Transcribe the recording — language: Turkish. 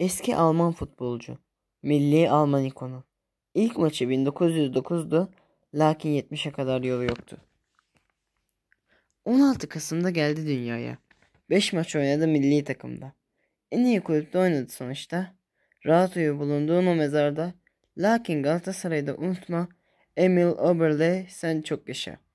Eski Alman futbolcu. Milli Alman ikonu. İlk maçı 1909'du lakin 70'e kadar yolu yoktu. 16 Kasım'da geldi dünyaya. 5 maç oynadı milli takımda. En iyi kulüpte oynadı sonuçta. Rahat uyu bulunduğun o mezarda. Lakin Galatasaray'da unutma Emil Oberle sen çok yaşa.